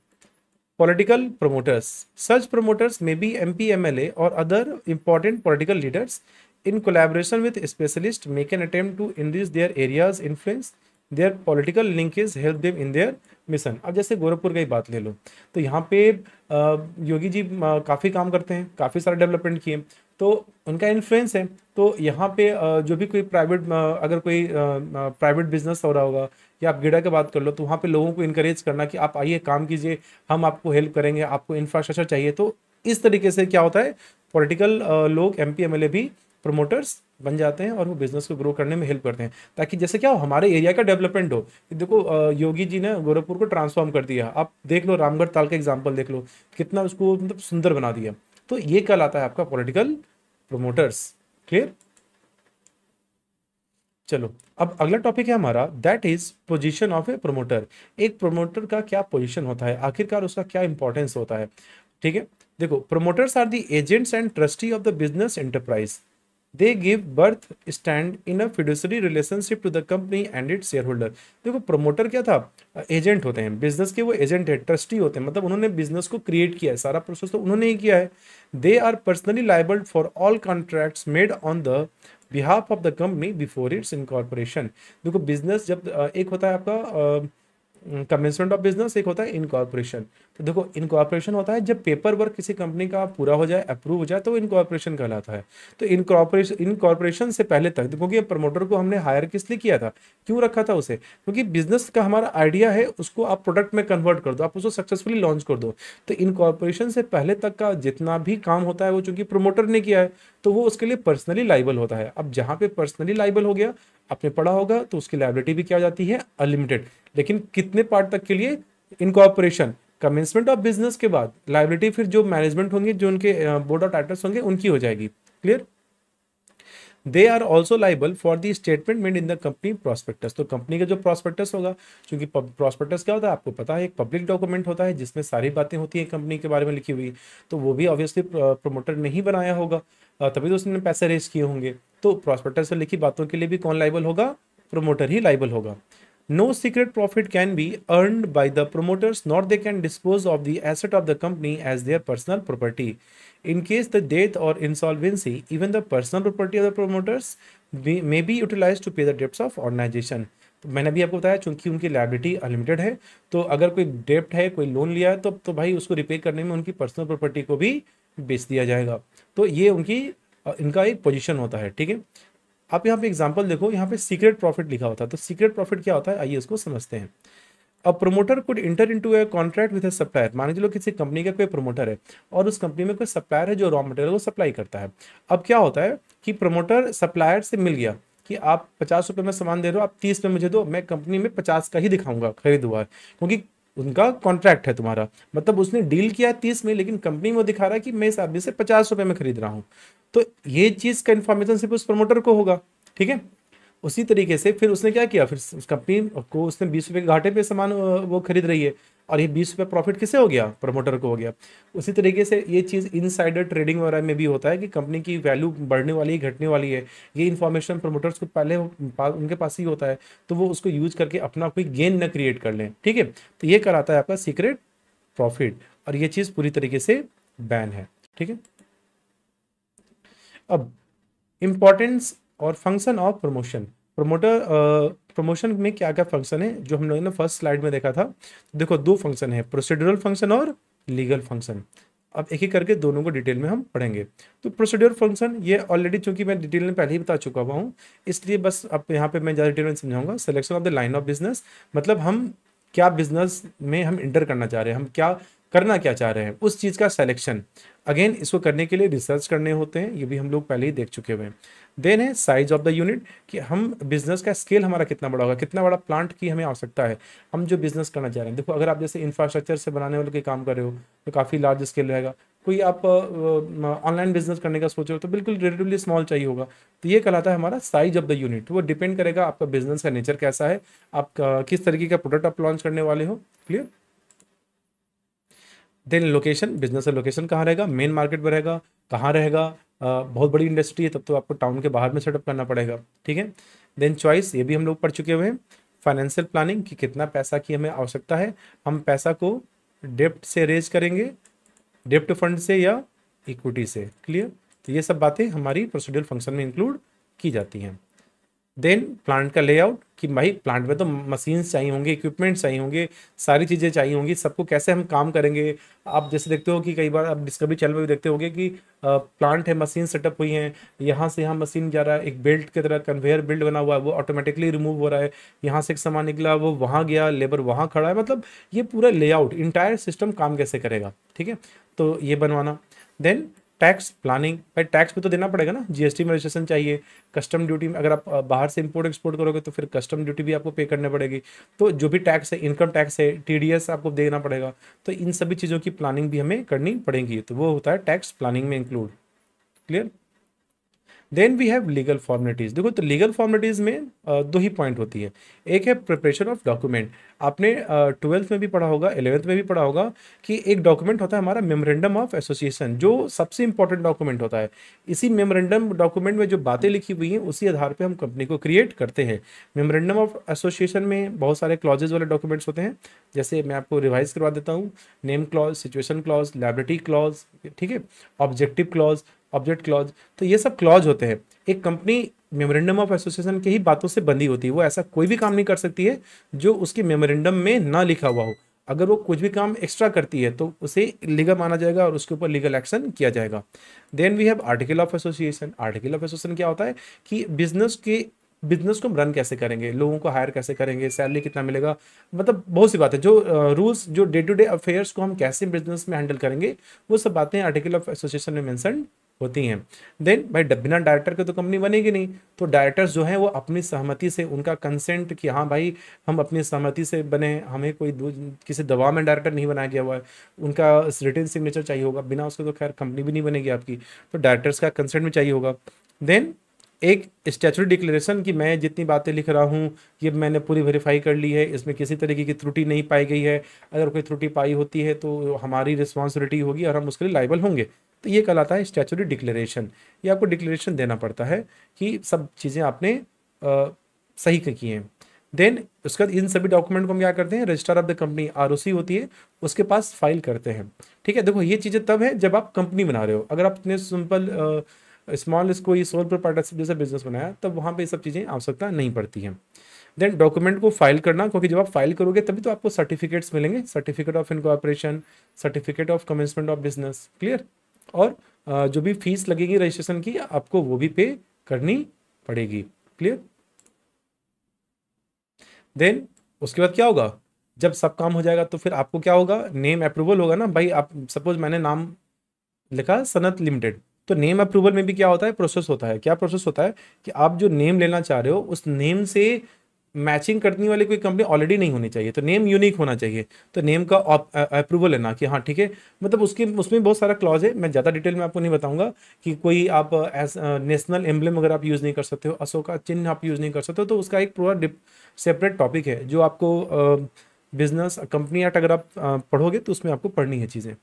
political promoters such promoters may be M P M L A or other important political leaders in collaboration with specialist make an attempt to industries their areas influence their political linkage help them in their mission अब जैसे गोरखपुर का ही बात ले लो तो यहाँ पे योगी जी काफ़ी काम करते हैं काफ़ी सारे डेवलपमेंट किए तो उनका इन्फ्लुएंस है तो यहाँ पे जो भी कोई प्राइवेट अगर कोई प्राइवेट बिजनेस हो रहा होगा या आप गिडा की बात कर लो तो वहाँ पर लोगों को इनक्रेज करना कि आप आइए काम कीजिए हम आपको हेल्प करेंगे आपको इंफ्रास्ट्रक्चर चाहिए तो इस तरीके से क्या होता है पॉलिटिकल लोग एम पी भी प्रमोटर्स बन जाते हैं और वो बिजनेस को ग्रो करने में हेल्प करते हैं ताकि जैसे क्या हो हमारे एरिया का डेवलपमेंट हो देखो योगी जी ने गोरखपुर को ट्रांसफॉर्म कर दिया आप देख लो रामगढ़ ताल का एग्जाम्पल देख लो कितना उसको मतलब सुंदर बना दिया तो ये कल आता है आपका पॉलिटिकल प्रमोटर्स क्लियर चलो अब अगला टॉपिक है हमारा that is position of a promoter एक प्रोमोटर का क्या पोजीशन होता है आखिरकार उसका क्या इंपॉर्टेंस होता है ठीक है देखो promoters are the agents and trustee of the business enterprise they give birth stand in a fiduciary relationship to the company and it shareholder देखो प्रोमोटर क्या था एजेंट होते हैं बिजनेस के वो एजेंट है ट्रस्टी होते हैं मतलब उन्होंने बिजनेस को क्रिएट किया है सारा प्रोसेस तो उन्होंने ही किया है they are personally liable for all contracts made on the behalf of the company before its incorporation देखो बिजनेस जब एक होता है आपका कमेंसमेंट ऑफ बिजनेस एक होता है इनकॉर्पोरेशन तो देखो इनकॉर्पोरेशन होता है जब पेपर वर्क किसी कंपनी का पूरा हो जाए अप्रूव हो जाए तो इनकॉर्पोरेशन कहलाता है तो इनकॉर्पोरेशन इनकॉर्पोरेशन से पहले तक देखो कि प्रमोटर को हमने हायर किस लिए किया था क्यों रखा था उसे क्योंकि बिजनेस का हमारा आइडिया है उसको आप प्रोडक्ट में कन्वर्ट कर दो आप उसको सक्सेसफुली लॉन्च कर दो तो इनकॉर्पोरेशन से पहले तक का जितना भी काम होता है वो चूंकि प्रोमोटर ने किया है तो वो उसके लिए पर्सनली लाइबल होता है अब जहाँ पे पर्सनली लाइबल हो गया आपने पढ़ा होगा तो उसकी लाइबिलिटी भी क्या हो जाती है अनलिमिटेड लेकिन कितने पार्ट तक के लिए इनकॉपरेशन कमेंसमेंट ऑफ बिजनेस के बाद लाइबिलिटी फिर जो मैनेजमेंट होंगे जो उनके बोर्ड ऑफ डायरेक्टर्स होंगे उनकी हो जाएगी clear they are also liable for the statement made in the company prospectus तो कंपनी का जो प्रॉस्पेक्टस होगा क्योंकि प्रॉस्पेक्टस क्या होता है आपको पता है एक पब्लिक डॉक्यूमेंट होता है जिसमें सारी बातें होती हैं कंपनी के बारे में लिखी हुई तो वो भी ऑब्वियसली प्रोमोटर ने ही बनाया होगा तभी तो उसने पैसे रेस किए होंगे तो प्रॉस्पेक्टस पर लिखी बातों के लिए भी कौन लाइबल होगा प्रोमोटर ही लाइबल होगा no secret profit can be earn by the promoters not they can dispose of the asset of the company as their personal property in case the death or insolvency even the personal property of the promoters may be utilise to pay the डेप्ट of organisation तो मैंने भी आपको बताया चूंकि उनकी liability unlimited है तो अगर कोई डेप्ट है कोई लोन लिया है तो, तो भाई उसको रिपेयर करने में उनकी पर्सनल प्रॉपर्टी को भी बेच दिया जाएगा तो ये उनकी इनका एक पोजीशन होता है ठीक है आप यहाँ पे एग्जाम्पल देखो यहाँ पे सीक्रेट प्रॉफिट लिखा होता है तो सीक्रेट प्रॉफिट क्या होता है आइए इसको समझते हैं अब promoter could enter into a contract with a supplier मान लो किसी कंपनी का कोई प्रोमोटर है और उस कंपनी में कोई सप्लायर है जो रॉ मटेरियल को सप्लाई करता है अब क्या होता है कि प्रोमोटर सप्लायर से मिल गया कि आप पचास रुपये में सामान दे रहे हो आप तीस में मुझे दो मैं कंपनी में पचास का ही दिखाऊंगा खरीद हुआ है क्योंकि उनका कॉन्ट्रैक्ट है तुम्हारा मतलब उसने डील किया तीस में लेकिन कंपनी में दिखा रहा है कि मैं इस आदमी से पचास रुपए में खरीद रहा हूँ तो ये चीज़ का इन्फॉर्मेशन सिर्फ उस प्रमोटर को होगा ठीक है उसी तरीके से फिर उसने क्या किया फिर उस कंपनी को उसने बीस रुपए के घाटे पे सामान वो खरीद रही है और ये बीस रुपये प्रॉफिट किसे हो गया प्रमोटर को हो गया उसी तरीके से ये चीज़ इनसाइडर ट्रेडिंग वगैरह में भी होता है कि कंपनी की वैल्यू बढ़ने वाली है घटने वाली है ये इन्फॉर्मेशन प्रमोटर्स को पहले उनके पास ही होता है तो वो उसको यूज करके अपना कोई गेन न क्रिएट कर लें ठीक है तो ये कराता है आपका सीक्रेट प्रॉफिट और ये चीज़ पूरी तरीके से बैन है ठीक है अब इम्पॉर्टेंस और function of promotion promoter promotion में क्या क्या फंक्शन है जो हम लोगों ने फर्स्ट स्लाइड में देखा था देखो दो फंक्शन है प्रोसीड्यूरल फंक्शन और लीगल फंक्शन अब एक ही करके दोनों को डिटेल में हम पढ़ेंगे तो प्रोसीड्योर फंक्शन ये ऑलरेडी चूंकि मैं डिटेल में पहले ही बता चुका हुआ हूँ इसलिए बस अब यहाँ पे मैं ज़्यादा डिटेल में समझाऊंगा selection of the line of business मतलब हम क्या बिजनेस में हम इंटर करना चाह रहे हैं हम क्या करना क्या चाह रहे हैं उस चीज़ का सेलेक्शन अगेन इसको करने के लिए रिसर्च करने होते हैं ये भी हम लोग पहले ही देख चुके हुए हैं देन है साइज ऑफ द यूनिट कि हम बिजनेस का स्केल हमारा कितना बड़ा होगा कितना बड़ा प्लांट की हमें आवश्यकता है हम जो बिजनेस करना चाह रहे हैं देखो अगर आप जैसे इंफ्रास्ट्रक्चर से बनाने वाले के काम कर रहे हो तो काफ़ी लार्ज स्केल रहेगा कोई आप ऑनलाइन बिजनेस करने का सोच रहे हो तो बिल्कुल रिलेटिवली स्मॉल चाहिए होगा तो ये कहलाता है हमारा साइज ऑफ द यूनिट वो डिपेंड करेगा आपका बिजनेस का नेचर कैसा है आप किस तरीके का प्रोडक्ट आप लॉन्च करने वाले हो क्लियर देन लोकेशन बिजनेस का लोकेशन कहाँ रहेगा मेन मार्केट में रहेगा कहाँ रहेगा बहुत बड़ी इंडस्ट्री है तब तो आपको टाउन के बाहर में सेटअप करना पड़ेगा ठीक है देन चॉइस ये भी हम लोग पढ़ चुके हुए हैं फाइनेंशियल प्लानिंग कि कितना पैसा की हमें आवश्यकता है हम पैसा को डेप्ट से रेज करेंगे डेप्ट फंड से या इक्विटी से क्लियर तो ये सब बातें हमारी प्रोसीड्यूर फंक्शन में इंक्लूड की जाती हैं देन प्लांट का लेआउट कि भाई प्लांट में तो मशीन्स चाहिए होंगे इक्विपमेंट चाहिए होंगे सारी चीज़ें चाहिए होंगी सबको कैसे हम काम करेंगे आप जैसे देखते हो कि कई बार आप डिस्कवरी चैनल में भी देखते होंगे कि प्लांट है मशीन सेटअप हुई हैं यहाँ से यहाँ मशीन जा रहा है एक बेल्ट की तरह कन्वेयर बेल्ट बना हुआ है वो ऑटोमेटिकली रिमूव हो रहा है यहाँ से एक सामान निकला वो वहाँ गया लेबर वहाँ खड़ा है मतलब ये पूरा लेआउट इंटायर सिस्टम काम कैसे करेगा ठीक है तो ये बनवाना देन टैक्स प्लानिंग भाई टैक्स भी तो देना पड़ेगा ना जीएसटी में रजिस्ट्रेशन चाहिए कस्टम ड्यूटी में अगर आप बाहर से इंपोर्ट एक्सपोर्ट करोगे तो फिर कस्टम ड्यूटी भी आपको पे करनी पड़ेगी तो जो भी टैक्स है इनकम टैक्स है टीडीएस आपको देना पड़ेगा तो इन सभी चीज़ों की प्लानिंग भी हमें करनी पड़ेगी तो वो होता है टैक्स प्लानिंग में include clear then we have legal formalities देखो तो लीगल फॉर्मेलिटीज़ में दो ही पॉइंट होती है एक है प्रिपरेशन ऑफ डॉक्यूमेंट आपने ट्वेल्थ में भी पढ़ा होगा एलेवेंथ में भी पढ़ा होगा कि एक डॉक्यूमेंट होता है हमारा मेमोरेंडम ऑफ एसोसिएशन जो सबसे इंपॉर्टेंट डॉक्यूमेंट होता है इसी मेमोरेंडम डॉक्यूमेंट में जो बातें लिखी हुई हैं उसी आधार पर हम कंपनी को क्रिएट करते हैं मेमोरेंडम ऑफ एसोसिएशन में बहुत सारे क्लॉजेज वाले डॉक्यूमेंट्स होते हैं जैसे मैं आपको रिवाइज करवा देता हूँ name clause situation clause liability clause ठीक है ऑब्जेक्टिव क्लॉज ऑब्जेक्ट क्लॉज तो ये सब क्लॉज होते हैं एक कंपनी मेमोरेंडम ऑफ एसोसिएशन के ही बातों से बंधी होती है वो ऐसा कोई भी काम नहीं कर सकती है जो उसके मेमोरेंडम में ना लिखा हुआ हो अगर वो कुछ भी काम एक्स्ट्रा करती है तो उसे लीगल माना जाएगा और उसके ऊपर लीगल एक्शन किया जाएगा then we have article of association article of association क्या होता है कि बिजनेस के बिजनेस को हम रन कैसे करेंगे लोगों को हायर कैसे करेंगे सैलरी कितना मिलेगा मतलब बहुत सी बातें जो रूल्स जो डे टू डे अफेयर्स को हम कैसे बिजनेस में हैंडल करेंगे वो सब बातें आर्टिकल ऑफ एसोसिएशन में मैंसन होती हैं देन भाई बिना डायरेक्टर के तो कंपनी बनेगी नहीं तो डायरेक्टर्स जो हैं वो अपनी सहमति से उनका कंसेंट कि हाँ भाई हम अपनी सहमति से बने हमें कोई किसी दबाव में डायरेक्टर नहीं बनाया गया हुआ है उनका रिटर्न सिग्नेचर चाहिए होगा बिना उसके तो खैर कंपनी भी नहीं बनेगी आपकी तो डायरेक्टर्स का कंसेंट भी चाहिए होगा देन एक स्टैचू डिक्लेरेशन कि मैं जितनी बातें लिख रहा हूँ ये मैंने पूरी वेरीफाई कर ली है इसमें किसी तरीके की त्रुटि नहीं पाई गई है अगर कोई त्रुटि पाई होती है तो हमारी रिस्पॉन्सिबिलिटी होगी और हम उसके लिए लाइबल होंगे तो ये कहलाता है स्टैचूरी डिक्लेरेशन ये आपको डिक्लेरेशन देना पड़ता है कि सब चीज़ें आपने आ, सही की हैं देन उसके बाद इन सभी डॉक्यूमेंट को हम क्या करते हैं रजिस्टर ऑफ द कंपनी आर होती है उसके पास फाइल करते हैं ठीक है देखो ये चीज़ें तब है जब आप कंपनी बना रहे हो अगर आप इतने सिंपल स्मॉल इसको ये सोल पर जैसे जैसा बिजनेस बनाया तब वहाँ पर ये सब चीज़ें आवश्यकता नहीं पड़ती हैं देन डॉक्यूमेंट को फाइल करना क्योंकि जब आप फाइल करोगे तभी तो आपको सर्टिफिकेट्स मिलेंगे certificate of incorporation certificate of commencement of business clear और जो भी फीस लगेगी रजिस्ट्रेशन की आपको वो भी पे करनी पड़ेगी क्लियर देन उसके बाद क्या होगा जब सब काम हो जाएगा तो फिर आपको क्या होगा नेम अप्रूवल होगा ना भाई आप सपोज मैंने नाम लिखा सनत लिमिटेड तो नेम अप्रूवल में भी क्या होता है प्रोसेस होता है क्या प्रोसेस होता है कि आप जो नेम लेना चाह रहे हो उस नेम से मैचिंग करने वाली कोई कंपनी ऑलरेडी नहीं होनी चाहिए तो नेम यूनिक होना चाहिए तो नेम का अप्रूवल लेना कि हाँ ठीक है मतलब उसकी उसमें बहुत सारा क्लॉज है मैं ज़्यादा डिटेल में आपको नहीं बताऊंगा कि कोई आप एस नेशनल एम्बलम अगर आप यूज़ नहीं कर सकते हो अशोक का चिन्ह आप यूज़ नहीं कर सकते हो तो उसका एक पूरा सेपरेट टॉपिक है जो आपको बिजनेस कंपनी एक्ट अगर आप पढ़ोगे तो उसमें आपको पढ़नी है चीज़ें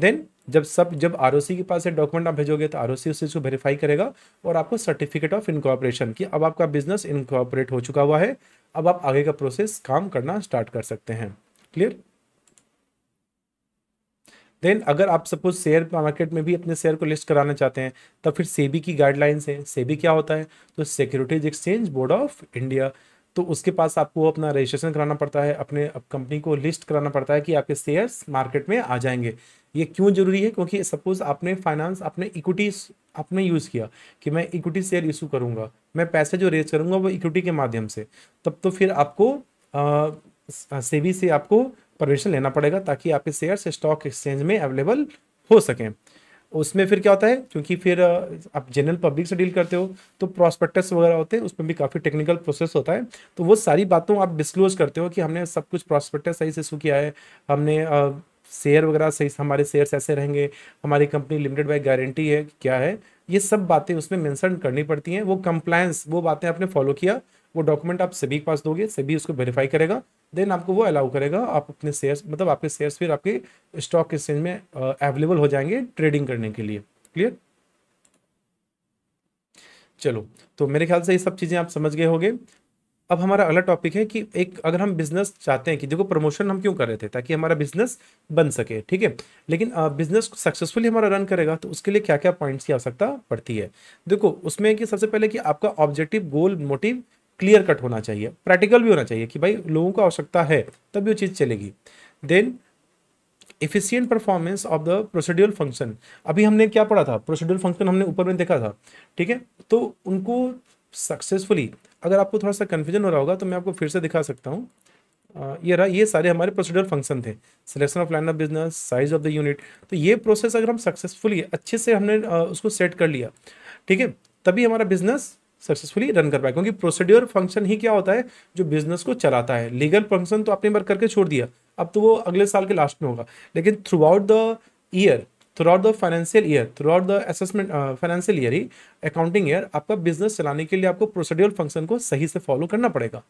देन जब सब जब आर के पास से डॉक्यूमेंट आप भेजोगे तो आर उस चीज़ को वेरीफाई करेगा और आपको सर्टिफिकेट ऑफ इनकॉपरेशन कि अब आपका बिजनेस इनकॉपरेट हो चुका हुआ है अब आप आगे का प्रोसेस काम करना स्टार्ट कर सकते हैं क्लियर देन अगर आप सपोज शेयर मार्केट में भी अपने शेयर को लिस्ट कराना चाहते हैं तो फिर सेबी की गाइडलाइंस है सेबी क्या होता है तो securities exchange board of India तो उसके पास आपको अपना रजिस्ट्रेशन कराना पड़ता है अपने कंपनी को लिस्ट कराना पड़ता है कि आपके शेयर्स मार्केट में आ जाएंगे ये क्यों जरूरी है क्योंकि सपोज आपने फाइनेंस अपने इक्विटी आपने यूज़ किया कि मैं इक्विटी शेयर इशू करूंगा मैं पैसे जो रेज करूंगा वो इक्विटी के माध्यम से तब तो फिर आपको सेबी से आपको परमिशन लेना पड़ेगा ताकि आपके शेयर स्टॉक एक्सचेंज में अवेलेबल हो सकें उसमें फिर क्या होता है क्योंकि फिर आप जनरल पब्लिक से डील करते हो तो प्रॉस्पेक्टस वगैरह होते हैं उसमें भी काफ़ी टेक्निकल प्रोसेस होता है तो वो सारी बातों आप डिस्क्लोज करते हो कि हमने सब कुछ प्रॉस्पेक्टस सही से इशू किया है हमने शेयर वगैरह सही हमारे शेयर्स ऐसे रहेंगे हमारी कंपनी लिमिटेड बाई गारंटी है क्या है ये सब बातें उसमें मेंशन करनी पड़ती हैं वो कंप्लायंस वो बातें आपने फॉलो किया वो डॉक्यूमेंट आप सभी के पास दोगे सभी उसको वेरीफाई करेगा देन आपको वो अलाउ करेगा आप अपने शेयर्स मतलब आपके शेयर्स फिर आपके स्टॉक एक्सचेंज में अवेलेबल हो जाएंगे ट्रेडिंग करने के लिए क्लियर चलो तो मेरे ख्याल से ये सब चीज़ें आप समझ गए होंगे अब हमारा अगला टॉपिक है कि एक अगर हम बिजनेस चाहते हैं कि देखो प्रमोशन हम क्यों कर रहे थे ताकि हमारा बिजनेस बन सके ठीक है लेकिन बिजनेस सक्सेसफुली हमारा रन करेगा तो उसके लिए क्या क्या पॉइंट्स की आवश्यकता पड़ती है देखो उसमें कि सबसे पहले कि आपका objective goal motive clear cut होना चाहिए प्रैक्टिकल भी होना चाहिए कि भाई लोगों को आवश्यकता है तभी वो चीज़ चलेगी then efficient performance of the procedural function अभी हमने क्या पढ़ा था प्रोसीड्यूल फंक्शन हमने ऊपर में देखा था ठीक है तो उनको सक्सेसफुली अगर आपको थोड़ा सा कन्फ्यूजन हो रहा होगा तो मैं आपको फिर से दिखा सकता हूँ ये रहा ये सारे हमारे प्रोसीडर फंक्शन थे selection of line of business size of the unit तो ये प्रोसेस अगर हम सक्सेसफुली अच्छे से हमने उसको सेट कर लिया ठीक है तभी हमारा बिजनेस सक्सेसफुली रन कर पाए क्योंकि प्रोसीड्योर फंक्शन ही क्या होता है जो बिजनेस को चलाता है लीगल फंक्शन तो आपने बार करके छोड़ दिया अब तो वो अगले साल के लास्ट में होगा लेकिन throughout the year through the financial year through the assessment financial year ही अकाउंटिंग ईयर आपका बिजनेस चलाने के लिए आपको प्रोसीड्यूर फंक्शन को सही से फॉलो करना पड़ेगा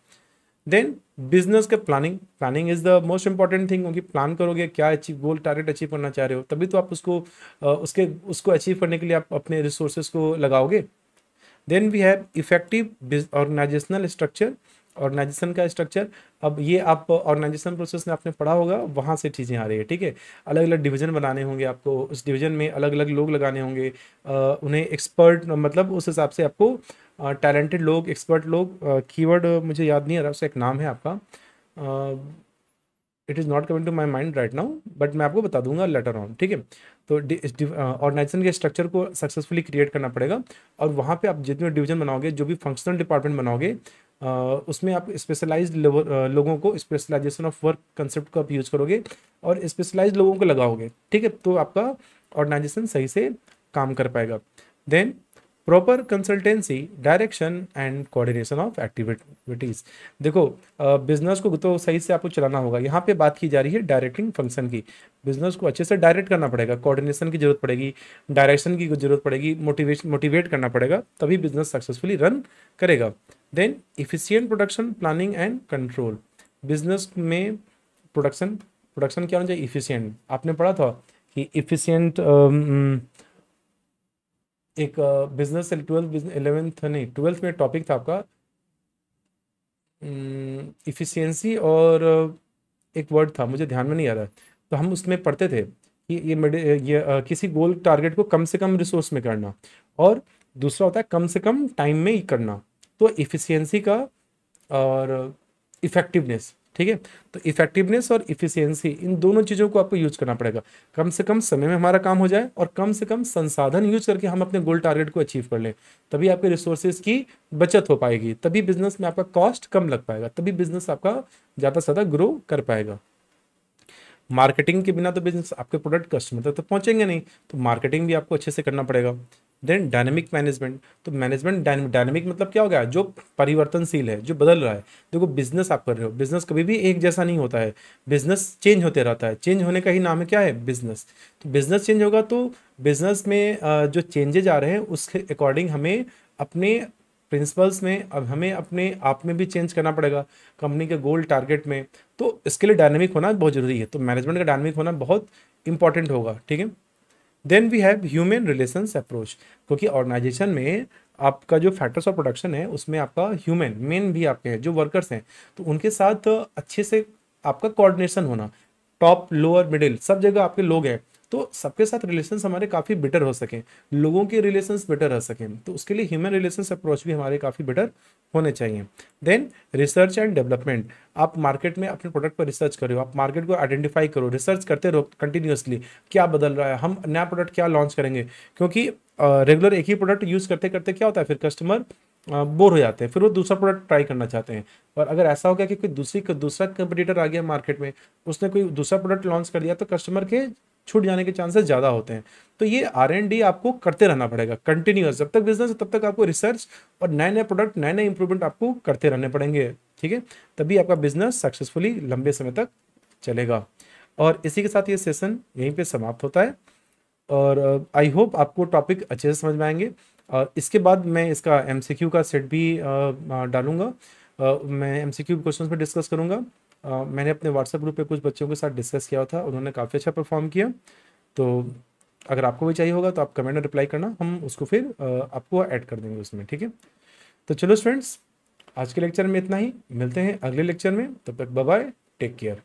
देन बिजनेस के planning planning is the most important thing क्योंकि प्लान करोगे क्या अचीव गोल टारगेट अचीव करना चाह रहे हो तभी तो आप उसको uh, उसके उसको अचीव करने के लिए आप अपने रिसोर्सेज को लगाओगे then we have effective organisational structure organisation का स्ट्रक्चर अब ये आप ऑर्गेनाइजेशन प्रोसेस में आपने पढ़ा होगा वहाँ से चीज़ें आ रही है ठीक है अलग अलग डिवीज़न बनाने होंगे आपको उस डिवीज़न में अलग अलग लोग लगाने होंगे उन्हें एक्सपर्ट मतलब उस हिसाब से आपको टैलेंटेड लोग एक्सपर्ट लोग कीवर्ड मुझे याद नहीं आ रहा उसका एक नाम है आपका it is not coming to my mind right now but मैं आपको बता दूंगा लेटर ऑन ठीक है तो ऑर्गेनाइजेशन के स्ट्रक्चर को सक्सेसफुली क्रिएट करना पड़ेगा और वहाँ पे आप जितने डिवीजन बनाओगे जो भी फंक्शनल डिपार्टमेंट बनाओगे उसमें आप स्पेशलाइज लोगों को स्पेशलाइजेशन ऑफ वर्क कंसेप्ट को आप यूज़ करोगे और स्पेशलाइज लोगों को लगाओगे ठीक है तो आपका ऑर्गेनाइजेशन सही से काम कर पाएगा then proper consultancy direction and coordination of activities देखो बिजनेस को तो सही से आपको चलाना होगा यहाँ पे बात की जा रही है डायरेक्टिंग फंक्शन की बिजनेस को अच्छे से डायरेक्ट करना पड़ेगा कोऑर्डिनेशन की जरूरत पड़ेगी डायरेक्शन की जरूरत पड़ेगी मोटिवेशन मोटिवेट करना पड़ेगा तभी बिजनेस सक्सेसफुली रन करेगा then efficient production planning and control business में प्रोडक्शन प्रोडक्शन क्या होना चाहिए इफिशियंट आपने पढ़ा था कि इफिशियंट एक बिजनेस ट्वेल्थ इलेवेंथ नहीं ट्वेल्थ में टॉपिक था आपका इफ़िशियंसी और एक वर्ड था मुझे ध्यान में नहीं आ रहा तो हम उसमें पढ़ते थे कि ये ये किसी गोल टारगेट को कम से कम रिसोर्स में करना और दूसरा होता है कम से कम टाइम में ही करना तो इफ़िशियंसी का और इफ़ेक्टिवनेस ठीक है तो इफेक्टिवनेस और इफिशियंसी इन दोनों चीज़ों को आपको यूज करना पड़ेगा कम से कम समय में हमारा काम हो जाए और कम से कम संसाधन यूज करके हम अपने गोल टारगेट को अचीव कर लें तभी आपके रिसोर्सेज की बचत हो पाएगी तभी बिजनेस में आपका कॉस्ट कम लग पाएगा तभी बिजनेस आपका ज़्यादा से ज़्यादा ग्रो कर पाएगा मार्केटिंग के बिना तो बिजनेस आपके प्रोडक्ट कस्टमर तक तो पहुंचेंगे नहीं तो मार्केटिंग भी आपको अच्छे से करना पड़ेगा देन डायनेमिक मैनेजमेंट तो मैनेजमेंट डायनेमिक मतलब क्या हो गया जो परिवर्तनशील है जो बदल रहा है देखो बिजनेस आप कर रहे हो बिजनेस कभी भी एक जैसा नहीं होता है बिजनेस चेंज होते रहता है चेंज होने का ही नाम है क्या है बिजनेस तो बिजनेस चेंज होगा तो बिजनेस में जो चेंजेज आ रहे हैं उसके अकॉर्डिंग हमें अपने प्रिंसिपल्स में अब हमें अपने आप में भी चेंज करना पड़ेगा कंपनी के गोल टारगेट में तो इसके लिए डायनेमिक होना बहुत ज़रूरी है तो मैनेजमेंट का डायनेमिक होना बहुत इंपॉर्टेंट होगा ठीक है then we have human relations approach क्योंकि ऑर्गेनाइजेशन में आपका जो फैक्टर्स ऑफ प्रोडक्शन है उसमें आपका ह्यूमन मेन भी आपके हैं जो वर्कर्स हैं तो उनके साथ अच्छे से आपका कोऑर्डिनेशन होना टॉप लोअर मिडिल सब जगह आपके लोग हैं तो सबके साथ रिलेशन हमारे काफ़ी बेटर हो सकें लोगों के रिलेशन बेटर रह सकें तो उसके लिए ह्यूमन रिलेशन अप्रोच भी हमारे काफ़ी बेटर होने चाहिए देन रिसर्च एंड डेवलपमेंट आप मार्केट में अपने प्रोडक्ट पर रिसर्च करो आप मार्केट को आइडेंटिफाई करो रिसर्च करते रहो कंटिन्यूसली क्या बदल रहा है हम नया प्रोडक्ट क्या लॉन्च करेंगे क्योंकि रेगुलर एक ही प्रोडक्ट यूज़ करते करते क्या होता है फिर कस्टमर बोर हो जाते हैं फिर वो दूसरा प्रोडक्ट ट्राई करना चाहते हैं और अगर ऐसा हो गया कि कोई दूसरी दूसरा कंपटीटर आ गया मार्केट में उसने कोई दूसरा प्रोडक्ट लॉन्च कर दिया तो कस्टमर के छूट जाने के चांसेस ज़्यादा होते हैं तो ये आर एन डी आपको करते रहना पड़ेगा कंटिन्यूस जब तक बिजनेस है तब तक आपको रिसर्च और नए नए प्रोडक्ट नए नए इंप्रूवमेंट आपको करते रहने पड़ेंगे ठीक है तभी आपका बिजनेस सक्सेसफुली लंबे समय तक चलेगा और इसी के साथ ये सेशन यहीं पे समाप्त होता है और आई uh, होप आपको टॉपिक अच्छे से समझ में आएंगे और इसके बाद मैं इसका एम का सेट भी uh, डालूंगा uh, मैं एम सी क्यू क्वेश्चन पर डिस्कस करूँगा आ, मैंने अपने व्हाट्सएप ग्रुप पे कुछ बच्चों के साथ डिस्कस किया था उन्होंने काफ़ी अच्छा परफॉर्म किया तो अगर आपको भी चाहिए होगा तो आप कमेंट में रिप्लाई करना हम उसको फिर आ, आपको ऐड कर देंगे उसमें ठीक है तो चलो स्टूडेंट्स आज के लेक्चर में इतना ही मिलते हैं अगले लेक्चर में तब तक बाय टेक केयर